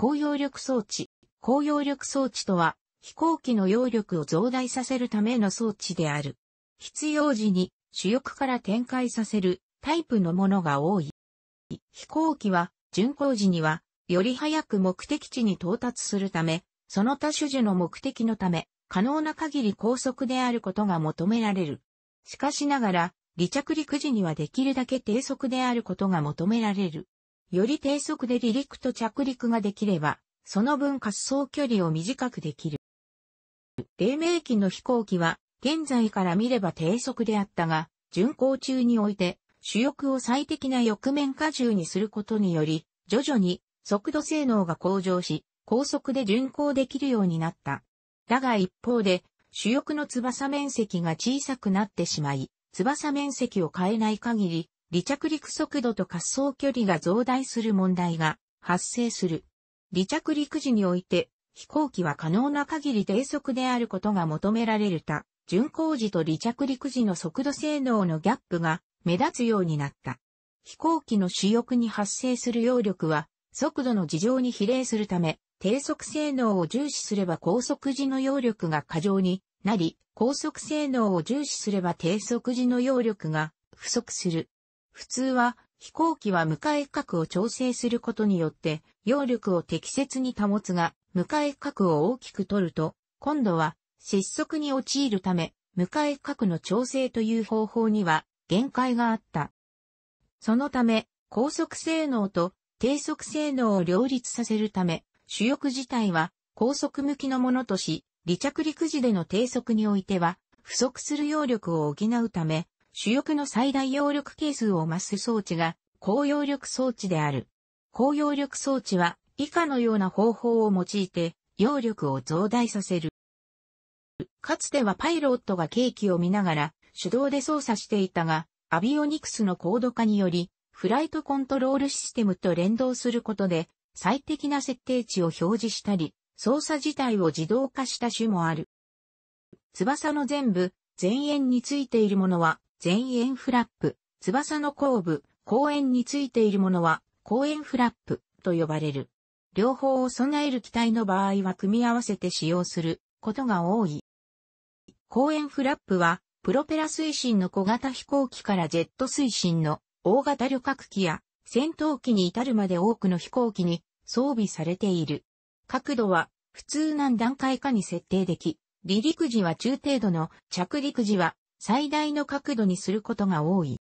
高揚力装置。高揚力装置とは、飛行機の揚力を増大させるための装置である。必要時に主翼から展開させるタイプのものが多い。飛行機は、巡航時には、より早く目的地に到達するため、その他種々の目的のため、可能な限り高速であることが求められる。しかしながら、離着陸時にはできるだけ低速であることが求められる。より低速で離陸と着陸ができれば、その分滑走距離を短くできる。黎明期の飛行機は、現在から見れば低速であったが、巡航中において、主翼を最適な翼面荷重にすることにより、徐々に速度性能が向上し、高速で巡航できるようになった。だが一方で、主翼の翼面積が小さくなってしまい、翼面積を変えない限り、離着陸速度と滑走距離が増大する問題が発生する。離着陸時において、飛行機は可能な限り低速であることが求められるた、巡航時と離着陸時の速度性能のギャップが目立つようになった。飛行機の主翼に発生する揚力は、速度の事情に比例するため、低速性能を重視すれば高速時の揚力が過剰になり、高速性能を重視すれば低速時の揚力が不足する。普通は飛行機は向かい角を調整することによって揚力を適切に保つが、向かい角を大きく取ると、今度は失速に陥るため、向かい角の調整という方法には限界があった。そのため、高速性能と低速性能を両立させるため、主翼自体は高速向きのものとし、離着陸時での低速においては、不足する揚力を補うため、主翼の最大揚力係数を増す装置が、高揚力装置である。高揚力装置は、以下のような方法を用いて、揚力を増大させる。かつてはパイロットがケーキを見ながら手動で操作していたが、アビオニクスの高度化により、フライトコントロールシステムと連動することで、最適な設定値を表示したり、操作自体を自動化した種もある。翼の全部、前縁についているものは前円フラップ、翼の後部、後円についているものは、後円フラップと呼ばれる。両方を備える機体の場合は組み合わせて使用することが多い。後円フラップは、プロペラ推進の小型飛行機からジェット推進の大型旅客機や戦闘機に至るまで多くの飛行機に装備されている。角度は普通何段階かに設定でき、離陸時は中程度の、着陸時は最大の角度にすることが多い。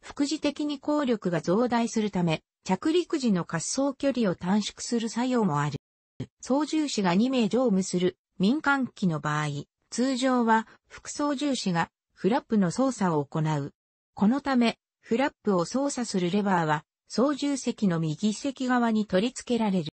副次的に効力が増大するため、着陸時の滑走距離を短縮する作用もある。操縦士が2名乗務する民間機の場合、通常は副操縦士がフラップの操作を行う。このため、フラップを操作するレバーは操縦席の右席側に取り付けられる。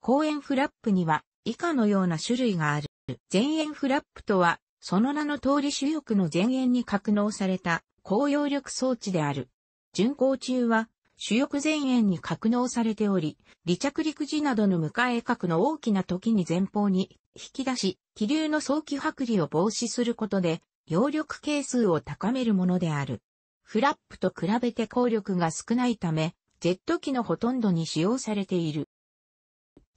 後円フラップには以下のような種類がある。前円フラップとはその名の通り主翼の前縁に格納された高揚力装置である。巡航中は主翼前縁に格納されており、離着陸時などの迎え角の大きな時に前方に引き出し、気流の早期剥離を防止することで、揚力係数を高めるものである。フラップと比べて効力が少ないため、ジェット機のほとんどに使用されている。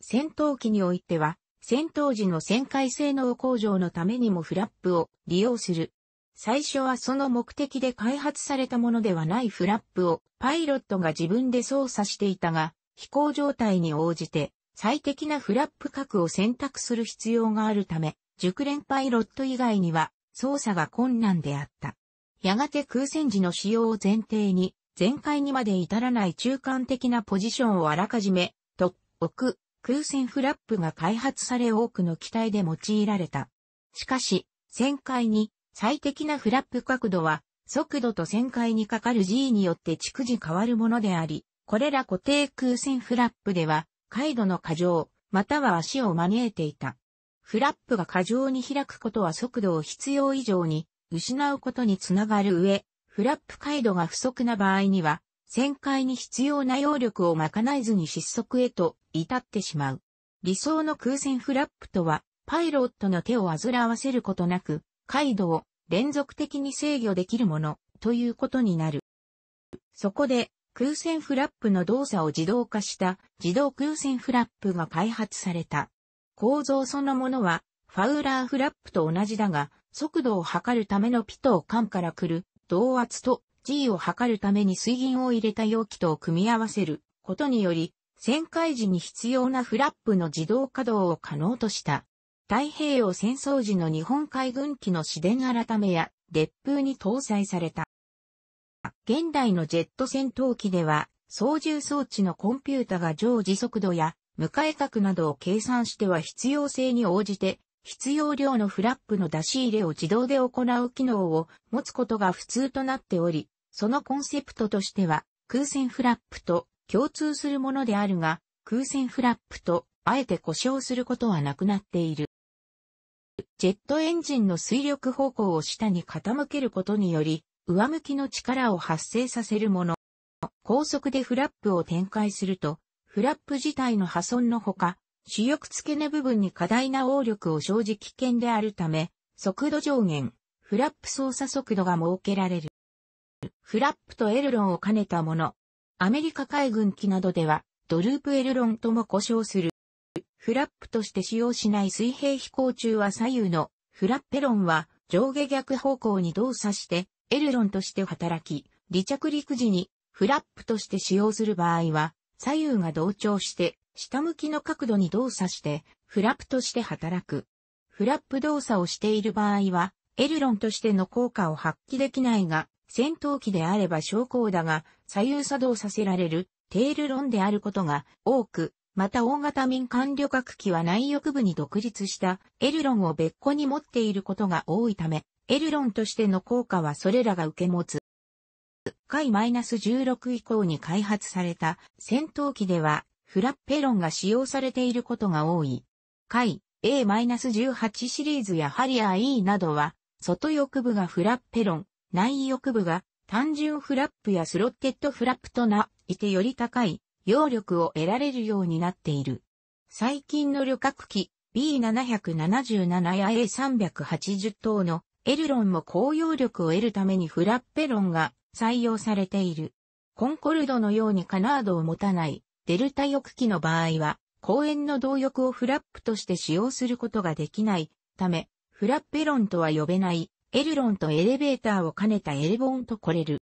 戦闘機においては、戦闘時の旋回性能向上のためにもフラップを利用する。最初はその目的で開発されたものではないフラップをパイロットが自分で操作していたが、飛行状態に応じて最適なフラップ角を選択する必要があるため、熟練パイロット以外には操作が困難であった。やがて空戦時の使用を前提に、全開にまで至らない中間的なポジションをあらかじめ、と、置く、空戦フラップが開発され多くの機体で用いられた。しかし、旋回に最適なフラップ角度は、速度と旋回にかかる G によって逐次変わるものであり、これら固定空戦フラップでは、回路の過剰、または足を招いていた。フラップが過剰に開くことは速度を必要以上に失うことにつながる上、フラップ回路が不足な場合には、旋回に必要な揚力を賄えずに失速へと至ってしまう。理想の空戦フラップとは、パイロットの手を煩わせることなく、回路を連続的に制御できるもの、ということになる。そこで、空戦フラップの動作を自動化した自動空戦フラップが開発された。構造そのものは、ファウラーフラップと同じだが、速度を測るためのピトー管から来る、動圧と G を測るために水銀を入れた容器とを組み合わせることにより、旋回時に必要なフラップの自動稼働を可能とした。太平洋戦争時の日本海軍機の市電改めや、列風に搭載された。現代のジェット戦闘機では、操縦装置のコンピュータが常時速度や、向かい角などを計算しては必要性に応じて、必要量のフラップの出し入れを自動で行う機能を持つことが普通となっており、そのコンセプトとしては、空戦フラップと共通するものであるが、空戦フラップとあえて故障することはなくなっている。ジェットエンジンの水力方向を下に傾けることにより、上向きの力を発生させるもの。高速でフラップを展開すると、フラップ自体の破損のほか、主翼付け根部分に過大な応力を生じ危険であるため、速度上限、フラップ操作速度が設けられる。フラップとエルロンを兼ねたもの、アメリカ海軍機などでは、ドループエルロンとも呼称する。フラップとして使用しない水平飛行中は左右のフラッペロンは上下逆方向に動作してエルロンとして働き、離着陸時にフラップとして使用する場合は左右が同調して下向きの角度に動作してフラップとして働く。フラップ動作をしている場合はエルロンとしての効果を発揮できないが戦闘機であれば昇降だが、左右作動させられる、テールロンであることが多く、また大型民間旅客機は内翼部に独立したエルロンを別個に持っていることが多いため、エルロンとしての効果はそれらが受け持つ。回 -16 以降に開発された戦闘機ではフラッペロンが使用されていることが多い。回 A-18 シリーズやハリアー E などは外翼部がフラッペロン、内翼部が単純フラップやスロッテッドフラップとな、いてより高い、揚力を得られるようになっている。最近の旅客機 B777 や A380 等のエルロンも高揚力を得るためにフラッペロンが採用されている。コンコルドのようにカナードを持たないデルタ翼機の場合は、公園の動翼をフラップとして使用することができないため、フラッペロンとは呼べないエルロンとエレベーターを兼ねたエレボンとコレル。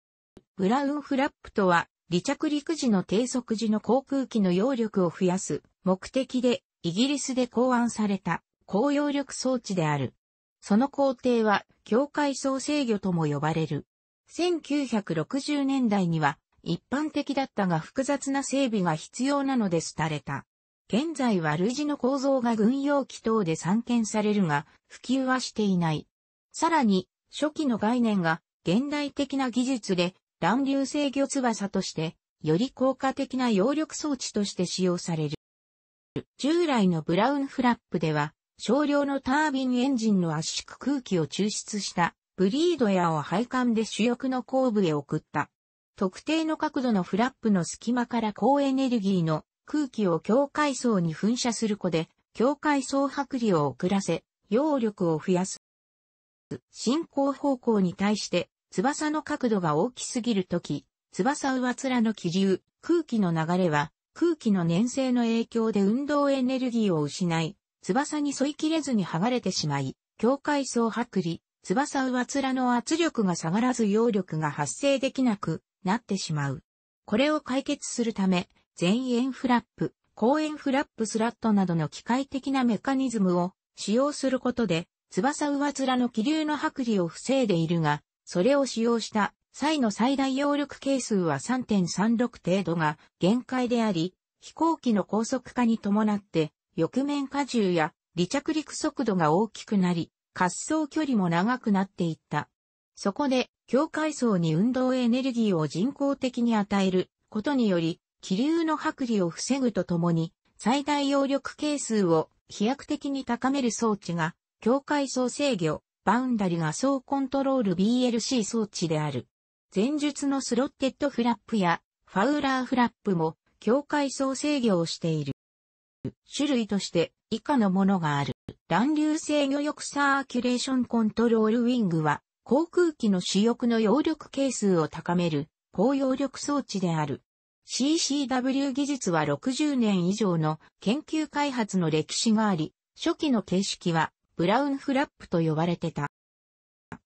ブラウンフラップとは、離着陸時の低速時の航空機の揚力を増やす目的で、イギリスで考案された高揚力装置である。その工程は、境界層制御とも呼ばれる。1960年代には、一般的だったが複雑な整備が必要なので廃れた。現在は類似の構造が軍用機等で散見されるが、普及はしていない。さらに、初期の概念が現代的な技術で乱流制御翼として、より効果的な揚力装置として使用される。従来のブラウンフラップでは、少量のタービンエンジンの圧縮空気を抽出したブリードやを配管で主翼の後部へ送った。特定の角度のフラップの隙間から高エネルギーの空気を境界層に噴射する子で、境界層剥離を遅らせ、揚力を増やす。進行方向に対して翼の角度が大きすぎるとき、翼上面の気流、空気の流れは空気の粘性の影響で運動エネルギーを失い、翼に沿い切れずに剥がれてしまい、境界層剥離、翼上面の圧力が下がらず揚力が発生できなくなってしまう。これを解決するため、前円フラップ、後円フラップスラットなどの機械的なメカニズムを使用することで、翼上面の気流の剥離を防いでいるが、それを使用した際の最大揚力係数は3.36程度が限界であり、飛行機の高速化に伴って、翼面荷重や離着陸速度が大きくなり、滑走距離も長くなっていった。そこで、境界層に運動エネルギーを人工的に与えることにより、気流の剥離を防ぐとともに、最大揚力係数を飛躍的に高める装置が境界層制御、バウンダリが層コントロール BLC 装置である。前述のスロッテッドフラップやファウラーフラップも境界層制御をしている。種類として以下のものがある。乱流制御翼サーキュレーションコントロールウィングは航空機の主翼の揚力係数を高める高揚力装置である。CCW 技術は60年以上の研究開発の歴史があり、初期の形式はブラウンフラップと呼ばれてた。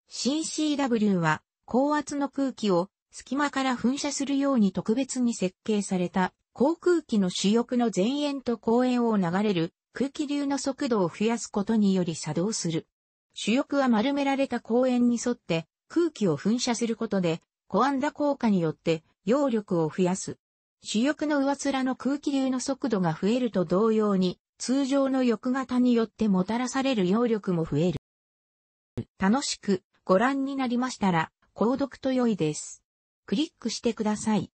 CCW は高圧の空気を隙間から噴射するように特別に設計された航空機の主翼の前縁と後縁を流れる空気流の速度を増やすことにより作動する。主翼は丸められた後縁に沿って空気を噴射することで、コアンダ効果によって揚力を増やす。主翼の上面の空気流の速度が増えると同様に、通常の欲型によってもたらされる揚力も増える。楽しくご覧になりましたら、購読と良いです。クリックしてください。